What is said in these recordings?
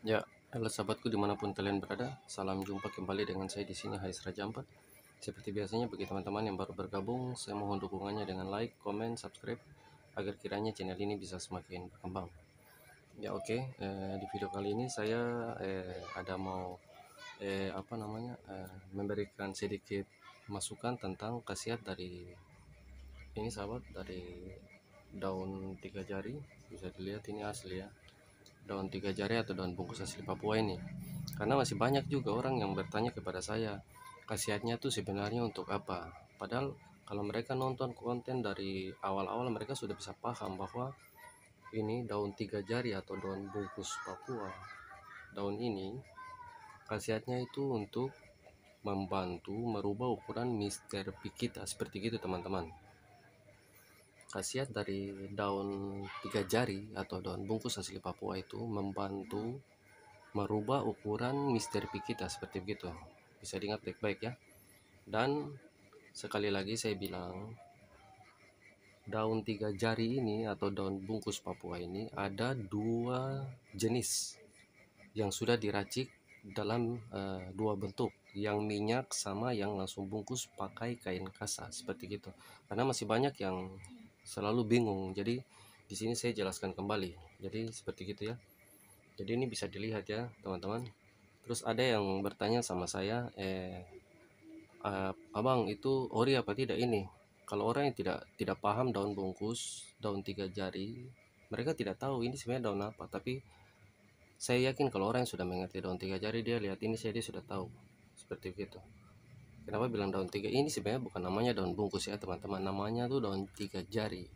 Ya, halo sahabatku dimanapun kalian berada, salam jumpa kembali dengan saya di sini Hais Raja 4. Seperti biasanya bagi teman-teman yang baru bergabung, saya mohon dukungannya dengan like, comment, subscribe, agar kiranya channel ini bisa semakin berkembang. Ya oke, okay. eh, di video kali ini saya eh, ada mau eh, apa namanya eh, memberikan sedikit masukan tentang khasiat dari ini sahabat dari daun tiga jari bisa dilihat ini asli ya daun tiga jari atau daun bungkus asli Papua ini karena masih banyak juga orang yang bertanya kepada saya khasiatnya itu sebenarnya untuk apa padahal kalau mereka nonton konten dari awal-awal mereka sudah bisa paham bahwa ini daun tiga jari atau daun bungkus Papua daun ini khasiatnya itu untuk membantu merubah ukuran Mister Pikita seperti gitu teman-teman khasiat dari daun tiga jari atau daun bungkus asli Papua itu membantu merubah ukuran misteri kita seperti begitu bisa diingat baik-baik ya dan sekali lagi saya bilang daun tiga jari ini atau daun bungkus Papua ini ada dua jenis yang sudah diracik dalam uh, dua bentuk yang minyak sama yang langsung bungkus pakai kain kasa seperti gitu karena masih banyak yang selalu bingung jadi di sini saya jelaskan kembali jadi seperti gitu ya jadi ini bisa dilihat ya teman-teman terus ada yang bertanya sama saya eh, eh abang itu ori apa tidak ini kalau orang yang tidak tidak paham daun bungkus daun tiga jari mereka tidak tahu ini sebenarnya daun apa tapi saya yakin kalau orang yang sudah mengerti daun tiga jari dia lihat ini saya dia sudah tahu seperti itu kenapa bilang daun tiga ini sebenarnya bukan namanya daun bungkus ya teman-teman namanya tuh daun tiga jari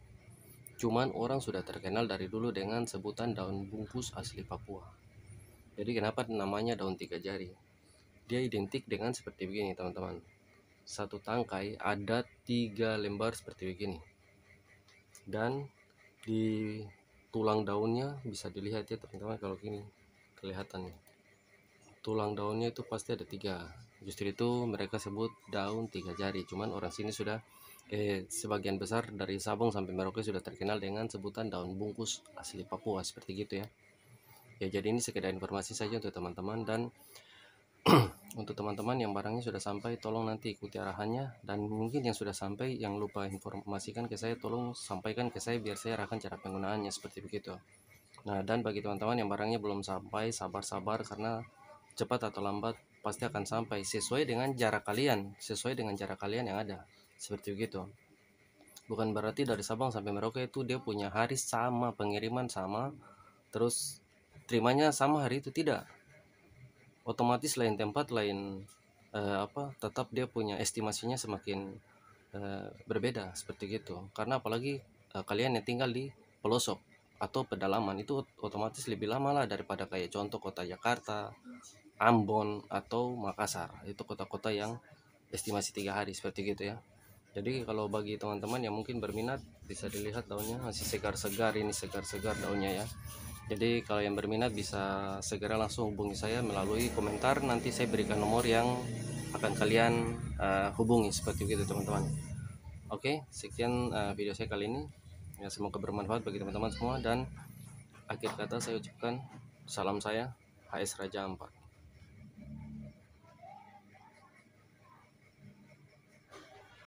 cuman orang sudah terkenal dari dulu dengan sebutan daun bungkus asli Papua jadi kenapa namanya daun tiga jari dia identik dengan seperti begini teman-teman satu tangkai ada tiga lembar seperti begini dan di tulang daunnya bisa dilihat ya teman-teman kalau gini kelihatannya tulang daunnya itu pasti ada tiga Justru itu mereka sebut daun tiga jari. Cuman orang sini sudah eh, sebagian besar dari Sabang sampai Merauke sudah terkenal dengan sebutan daun bungkus asli Papua seperti gitu ya. Ya jadi ini sekedar informasi saja untuk teman-teman dan untuk teman-teman yang barangnya sudah sampai tolong nanti ikuti arahannya dan mungkin yang sudah sampai yang lupa informasikan ke saya tolong sampaikan ke saya biar saya arahkan cara penggunaannya seperti begitu. Nah, dan bagi teman-teman yang barangnya belum sampai sabar-sabar karena cepat atau lambat pasti akan sampai sesuai dengan jarak kalian, sesuai dengan jarak kalian yang ada. Seperti begitu. Bukan berarti dari Sabang sampai Merauke itu dia punya hari sama, pengiriman sama, terus terimanya sama hari itu tidak. Otomatis lain tempat, lain eh, apa, tetap dia punya estimasinya semakin eh, berbeda seperti gitu. Karena apalagi eh, kalian yang tinggal di pelosok atau pedalaman itu otomatis lebih lama lah daripada kayak contoh kota Jakarta Ambon atau Makassar itu kota-kota yang estimasi tiga hari seperti gitu ya jadi kalau bagi teman-teman yang mungkin berminat bisa dilihat daunnya masih segar-segar ini segar-segar daunnya ya jadi kalau yang berminat bisa segera langsung hubungi saya melalui komentar nanti saya berikan nomor yang akan kalian uh, hubungi seperti itu teman-teman oke sekian uh, video saya kali ini ya semoga bermanfaat bagi teman-teman semua dan akhir kata saya ucapkan salam saya HS Raja 4